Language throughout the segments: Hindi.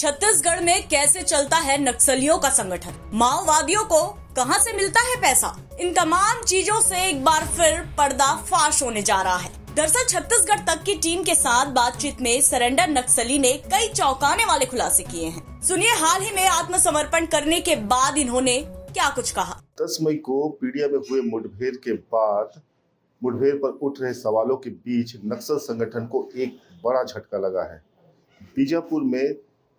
छत्तीसगढ़ में कैसे चलता है नक्सलियों का संगठन माओवादियों को कहां से मिलता है पैसा इन तमाम चीजों से एक बार फिर पर्दा फाश होने जा रहा है दरअसल छत्तीसगढ़ तक की टीम के साथ बातचीत में सरेंडर नक्सली ने कई चौंकाने वाले खुलासे किए हैं सुनिए हाल ही में आत्मसमर्पण करने के बाद इन्होंने क्या कुछ कहा दस मई को पीडिया में हुए मुठभेड़ के बाद मुठभेड़ पर उठ रहे सवालों के बीच नक्सल संगठन को एक बड़ा झटका लगा है बीजापुर में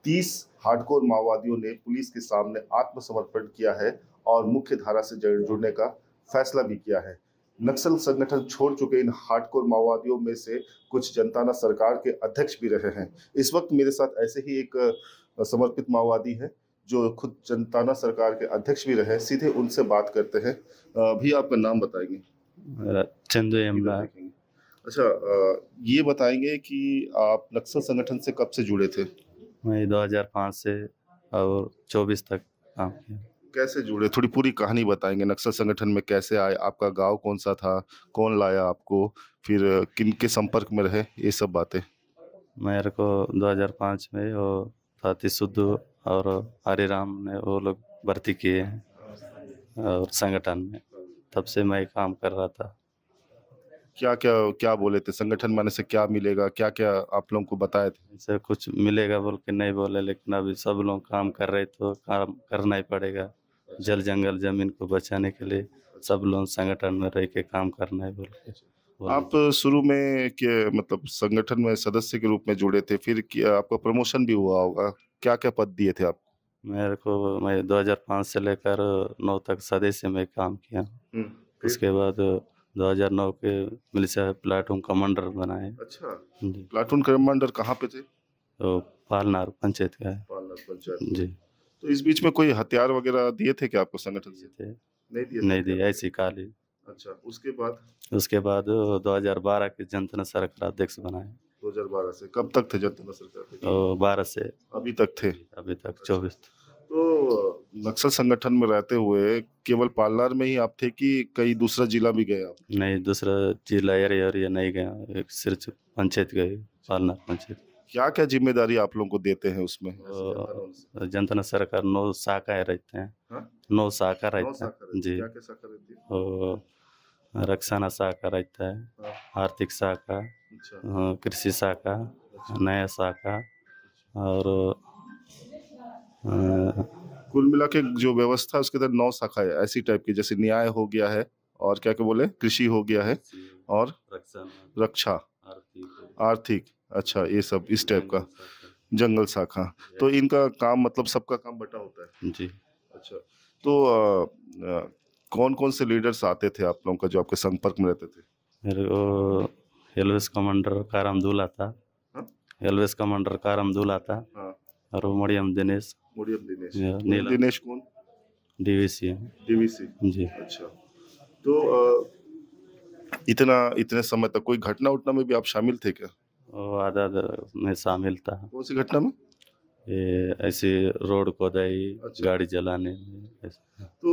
तीस हार्डकोर माओवादियों ने पुलिस के सामने आत्मसमर्पण किया है और मुख्य धारा से जुड़ने का फैसला भी किया है नक्सल संगठन छोड़ चुके इन हार्डकोर माओवादियों में से कुछ जनताना सरकार के अध्यक्ष भी रहे हैं इस वक्त मेरे साथ ऐसे ही एक समर्पित माओवादी है जो खुद जनताना सरकार के अध्यक्ष भी रहे सीधे उनसे बात करते हैं भी आपका नाम बताएंगे चंदू अच्छा ये बताएंगे कि आप नक्सल संगठन से कब से जुड़े थे मैं 2005 से और 24 तक काम किया कैसे जुड़े थोड़ी पूरी कहानी बताएंगे नक्सल संगठन में कैसे आए आपका गांव कौन सा था कौन लाया आपको फिर किन के संपर्क में रहे ये सब बातें मेरे को 2005 में वो साथी सिद्धू और हरिराम ने वो लोग भर्ती किए हैं और संगठन में तब से मैं काम कर रहा था क्या क्या क्या बोले थे संगठन माने से क्या मिलेगा क्या क्या आप लोगों को बताए थे सर कुछ मिलेगा बोल के नहीं बोले लेकिन अभी सब लोग काम कर रहे तो काम करना ही पड़ेगा जल जंगल जमीन को बचाने के लिए सब लोग संगठन में रह के काम करना है बोल के आप शुरू में के मतलब संगठन में सदस्य के रूप में जुड़े थे फिर आपका प्रमोशन भी हुआ होगा क्या क्या पद दिए थे आप मेरे को मैं 2005 से लेकर नौ तक सदस्य में काम किया हम्म। उसके बाद 2009 के मिलिशिया प्लाटून कमांडर बनाए अच्छा प्लाटून कमांडर कहाँ पे थे तो पालनार पंचायत का है पालनार पंचायत जी तो इस बीच में कोई हथियार वगैरह दिए थे क्या आपको संगठन से थे नहीं दिए नहीं दिए ऐसी काली अच्छा उसके बाद उसके बाद 2012 के जनता सरकार अध्यक्ष बनाए 2012 से कब तक थे जनता सरकार बारह से अभी तक थे अभी तक चौबीस तो नक्सल संगठन में रहते हुए केवल पार्लर में ही आप थे कि कई दूसरा जिला भी गए नहीं दूसरा जिला यार यार या नहीं गया सिर्फ पंचायत गए पार्लर पंचायत क्या क्या जिम्मेदारी आप लोगों को देते हैं उसमें जनता सरकार नौ शाखा रहते हैं हा? नौ शाखा रहते हैं जी रक्षाना शाखा रहता है हाँ। आर्थिक शाखा अच्छा। कृषि शाखा अच्छा। नया शाखा और कुल मिला के जो व्यवस्था उसके अंदर नौ शाखा है ऐसी टाइप की जैसे न्याय हो गया है और क्या क्या बोले कृषि हो गया है और रक्षा आर्थिक अच्छा ये सब इस टाइप का जंगल शाखा तो इनका काम मतलब सबका काम बटा होता है जी अच्छा तो आ, आ, कौन कौन से लीडर्स आते थे आप लोगों का जो आपके संपर्क में रहते थे मेरे को रेलवे कमांडर कारमदुल आता रेलवे कमांडर कारमदुल आता हाँ। और वो मरियम दिनेश मरियम दिनेश तो नीला दिनेश कौन डीवीसी है डीवीसी जी अच्छा तो इतना इतने समय तक कोई घटना उठना में भी आप शामिल थे क्या आधा में शामिल था कौन सी घटना में ऐसे रोड खोदाई अच्छा। गाड़ी जलाने तो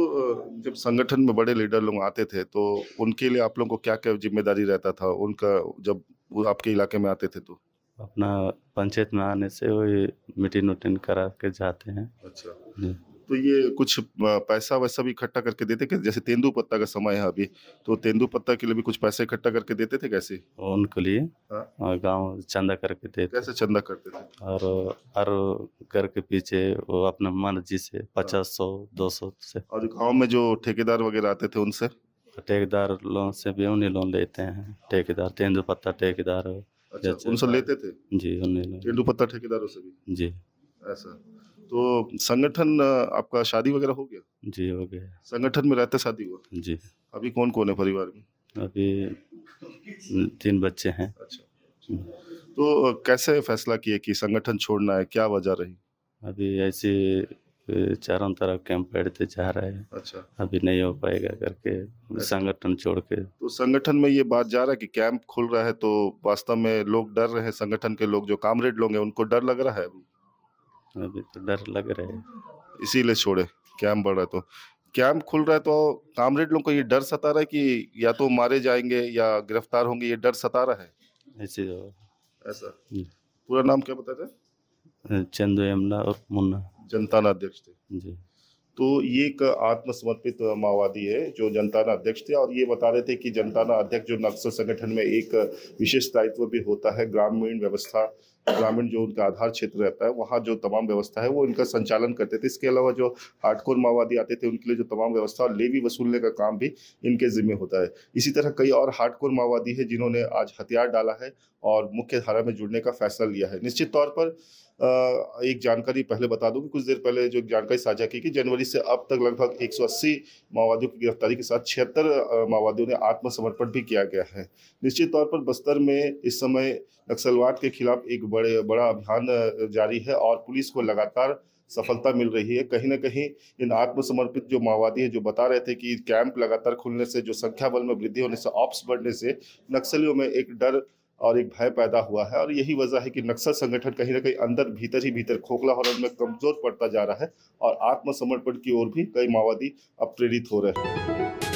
जब संगठन में बड़े लीडर लोग आते थे तो उनके लिए आप लोगों को क्या क्या जिम्मेदारी रहता था उनका जब वो आपके इलाके में आते थे तो अपना पंचायत में आने से वही मीटिंग उटिंग करा के जाते हैं अच्छा तो ये कुछ पैसा वैसा भी इकट्ठा करके देते कि जैसे तेंदू पत्ता का समय है अभी तो तेंदू पत्ता के लिए भी कुछ पैसा इकट्ठा करके देते थे कैसे उनके लिए हाँ। गांव चंदा करके देते कैसे चंदा करते थे और हर घर के पीछे वो अपने मर्जी से पचास सौ दो सौ से और गाँव में जो ठेकेदार वगैरह आते थे उनसे ठेकेदार लोन से भी उन्हें लोन लेते हैं ठेकेदार तेंदू पत्ता ठेकेदार अच्छा उनसे हाँ। लेते थे जी तेंदू पत्ता ठेकेदारों से भी जी ऐसा तो संगठन आपका शादी वगैरह हो गया जी हो गया संगठन में रहते शादी हुआ जी अभी कौन कौन है परिवार में अभी तीन बच्चे हैं अच्छा तो कैसे फैसला किए कि संगठन छोड़ना है क्या वजह रही अभी ऐसे चारों तरफ कैंप बैठते जा रहे हैं अच्छा अभी नहीं हो पाएगा करके अच्छा। संगठन छोड़ के तो संगठन में ये बात जा रहा है कि कैंप खुल रहा है तो वास्तव में लोग डर रहे हैं संगठन के लोग जो कामरेड लोग हैं उनको डर लग रहा है अभी तो डर लग रहे है इसीलिए छोड़े कैंप बढ़ रहा है तो कैंप खुल रहा है तो कामरेड लोग को ये डर सता रहा है कि या तो मारे जाएंगे या गिरफ्तार होंगे ये डर सता रहा है ऐसे ऐसा हम्म। पूरा नाम क्या बताते चंदू यमुना और मुन्ना जनता ना अध्यक्ष थे जी तो ये एक आत्मसमर्पित माओवादी है जो जनता ना अध्यक्ष थे और ये बता रहे थे कि जनता ना अध्यक्ष जो नक्सल संगठन में एक विशेष दायित्व भी होता है ग्रामीण व्यवस्था ग्रामीण जो उनका आधार क्षेत्र रहता है वहाँ जो तमाम व्यवस्था है वो इनका संचालन करते थे इसके अलावा जो हार्डकोर माओवादी आते थे उनके लिए जो तमाम व्यवस्था और लेवी वसूलने का काम भी इनके जिम्मे होता है इसी तरह कई और हार्डकोर माओवादी है जिन्होंने आज हथियार डाला है और मुख्य धारा में जुड़ने का फैसला लिया है निश्चित तौर पर एक जानकारी पहले बता दूं कि कुछ देर पहले जो जानकारी साझा की कि जनवरी से अब तक लगभग 180 माओवादियों की गिरफ्तारी के साथ छिहत्तर माओवादियों ने आत्मसमर्पण भी किया गया है निश्चित तौर पर बस्तर में इस समय नक्सलवाद के खिलाफ एक बड़े बड़ा अभियान जारी है और पुलिस को लगातार सफलता मिल रही है कहीं ना कहीं इन आत्मसमर्पित जो माओवादी हैं जो बता रहे थे कि कैंप लगातार खुलने से जो संख्या बल में वृद्धि होने से ऑप्स बढ़ने से नक्सलियों में एक डर और एक भय पैदा हुआ है और यही वजह है कि नक्सल संगठन कहीं ना कहीं अंदर भीतर ही भीतर खोखला और उनमें कमजोर पड़ता जा रहा है और आत्मसमर्पण की ओर भी कई माओवादी अब प्रेरित हो रहे हैं